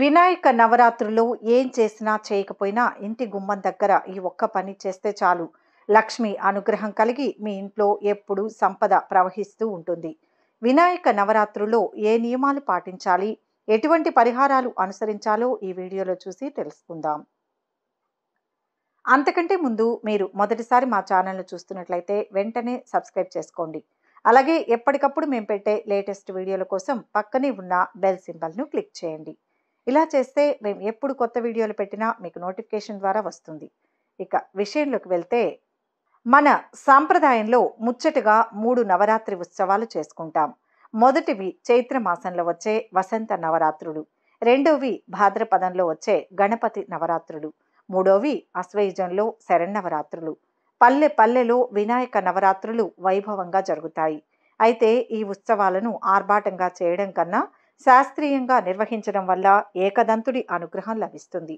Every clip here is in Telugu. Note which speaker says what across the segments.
Speaker 1: వినాయక నవరాత్రులు ఏం చేసినా చేయకపోయినా ఇంటి గుమ్మం దగ్గర ఈ ఒక్క పని చేస్తే చాలు లక్ష్మి అనుగ్రహం కలిగి మీ ఇంట్లో ఎప్పుడూ సంపద ప్రవహిస్తూ ఉంటుంది వినాయక నవరాత్రులో ఏ నియమాలు పాటించాలి ఎటువంటి పరిహారాలు అనుసరించాలో ఈ వీడియోలో చూసి తెలుసుకుందాం అంతకంటే ముందు మీరు మొదటిసారి మా ఛానల్ను చూస్తున్నట్లయితే వెంటనే సబ్స్క్రైబ్ చేసుకోండి అలాగే ఎప్పటికప్పుడు మేము పెట్టే లేటెస్ట్ వీడియోల కోసం పక్కనే ఉన్న బెల్ సింబల్ను క్లిక్ చేయండి ఇలా చేస్తే మేము ఎప్పుడు కొత్త వీడియోలు పెట్టినా మీకు నోటిఫికేషన్ ద్వారా వస్తుంది ఇక విషయంలోకి వెళ్తే మన సాంప్రదాయంలో ముచ్చటగా మూడు నవరాత్రి ఉత్సవాలు చేసుకుంటాం మొదటివి చైత్ర మాసంలో వచ్చే వసంత నవరాత్రులు రెండోవి భాద్రపదంలో వచ్చే గణపతి నవరాత్రులు మూడోవి అశ్వయుజంలో శరణవరాత్రులు పల్లె పల్లెలో వినాయక నవరాత్రులు వైభవంగా జరుగుతాయి అయితే ఈ ఉత్సవాలను ఆర్భాటంగా చేయడం కన్నా శాస్త్రీయంగా నిర్వహించడం వల్ల ఏకదంతుడి అనుగ్రహం లభిస్తుంది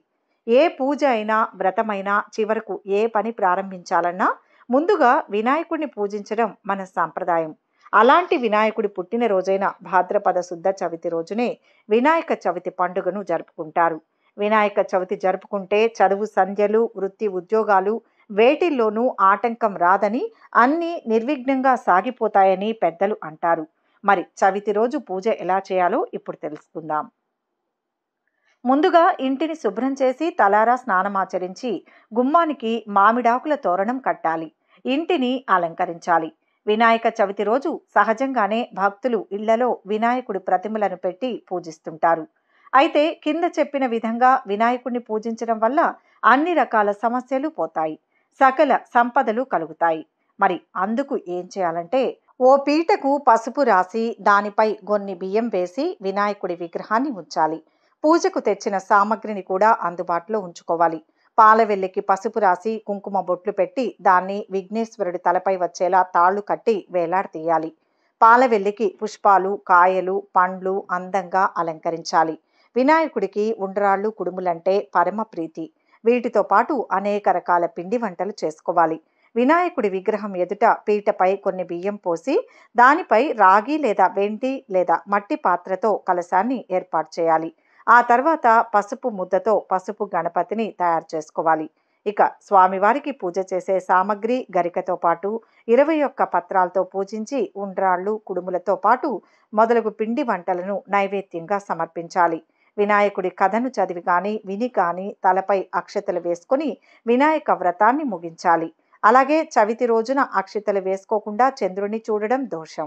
Speaker 1: ఏ పూజ అయినా వ్రతమైనా చివరకు ఏ పని ప్రారంభించాలన్నా ముందుగా వినాయకుడిని పూజించడం మన సాంప్రదాయం అలాంటి వినాయకుడి పుట్టినరోజైన భాద్రపద శుద్ధ చవితి రోజునే వినాయక చవితి పండుగను జరుపుకుంటారు వినాయక చవితి జరుపుకుంటే చదువు సంధ్యలు వృత్తి ఉద్యోగాలు వేటిల్లోనూ ఆటంకం రాదని అన్నీ నిర్విఘ్నంగా సాగిపోతాయని పెద్దలు అంటారు మరి చవితి రోజు పూజ ఎలా చేయాలో ఇప్పుడు తెలుసుకుందాం ముందుగా ఇంటిని శుభ్రం చేసి తలారా స్నానమాచరించి గుమ్మానికి మామిడాకుల తోరణం కట్టాలి ఇంటిని అలంకరించాలి వినాయక చవితి రోజు సహజంగానే భక్తులు ఇళ్లలో వినాయకుడి ప్రతిమలను పెట్టి పూజిస్తుంటారు అయితే కింద చెప్పిన విధంగా వినాయకుడిని పూజించడం వల్ల అన్ని రకాల సమస్యలు పోతాయి సకల సంపదలు కలుగుతాయి మరి అందుకు ఏం చేయాలంటే ఓ పీటకు పసుపు రాసి దానిపై కొన్ని బియ్యం వేసి వినాయకుడి విగ్రహాన్ని ఉంచాలి పూజకు తెచ్చిన సామగ్రిని కూడా అందుబాటులో ఉంచుకోవాలి పాలవెల్లికి పసుపు రాసి కుంకుమ బొట్లు పెట్టి దాన్ని విఘ్నేశ్వరుడి తలపై వచ్చేలా తాళ్ళు కట్టి వేలాడదీయాలి పాలవెల్లికి పుష్పాలు కాయలు పండ్లు అందంగా అలంకరించాలి వినాయకుడికి ఉండరాళ్ళు కుడుములంటే పరమ ప్రీతి వీటితో పాటు అనేక రకాల పిండి వంటలు చేసుకోవాలి వినాయకుడి విగ్రహం ఎదుట పీటపై కొన్ని బియ్యం పోసి దానిపై రాగి లేదా వెండి లేదా మట్టి పాత్రతో కలశాన్ని ఏర్పాటు చేయాలి ఆ తర్వాత పసుపు ముద్దతో పసుపు గణపతిని తయారు చేసుకోవాలి ఇక స్వామివారికి పూజ చేసే సామగ్రి గరికతో పాటు ఇరవై ఒక్క పత్రాలతో పూజించి ఉండ్రాళ్ళు కుడుములతో పాటు మొదలగు పిండి వంటలను నైవేద్యంగా సమర్పించాలి వినాయకుడి కథను చదివి కానీ విని కానీ తలపై అక్షతలు వేసుకుని వినాయక వ్రతాన్ని ముగించాలి అలాగే చవితి రోజున అక్షితలు వేసుకోకుండా చంద్రుణ్ణి చూడడం దోషం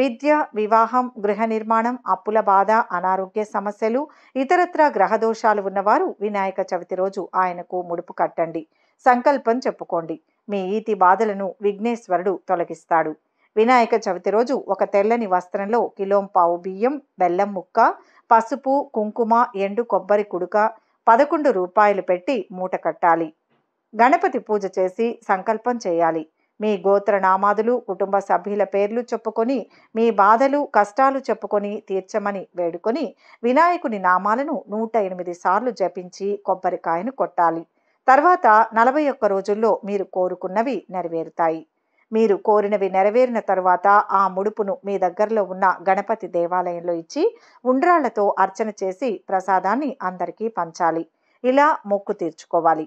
Speaker 1: విద్య వివాహం గృహ నిర్మాణం అప్పుల బాధ అనారోగ్య సమస్యలు ఇతరత్ర గ్రహదోషాలు ఉన్నవారు వినాయక చవితి రోజు ఆయనకు ముడుపు కట్టండి సంకల్పం చెప్పుకోండి మీ ఈతి బాధలను విఘ్నేశ్వరుడు తొలగిస్తాడు వినాయక చవితి రోజు ఒక తెల్లని వస్త్రంలో కిలోం పావు బియ్యం బెల్లం ముక్క పసుపు కుంకుమ ఎండు కొబ్బరి కుడుక పదకొండు రూపాయలు పెట్టి మూట కట్టాలి గణపతి పూజ చేసి సంకల్పం చేయాలి మీ గోత్ర నామాదులు కుటుంబ సభ్యుల పేర్లు చెప్పుకొని మీ బాధలు కష్టాలు చెప్పుకొని తీర్చమని వేడుకొని వినాయకుని నామాలను నూట ఎనిమిది సార్లు జపించి కొబ్బరికాయను కొట్టాలి తర్వాత నలభై ఒక్క రోజుల్లో మీరు కోరుకున్నవి నెరవేరుతాయి మీరు కోరినవి నెరవేరిన తరువాత ఆ ముడుపును మీ దగ్గరలో ఉన్న గణపతి దేవాలయంలో ఇచ్చి ఉండ్రాళ్లతో అర్చన చేసి ప్రసాదాన్ని అందరికీ పంచాలి ఇలా మొక్కు తీర్చుకోవాలి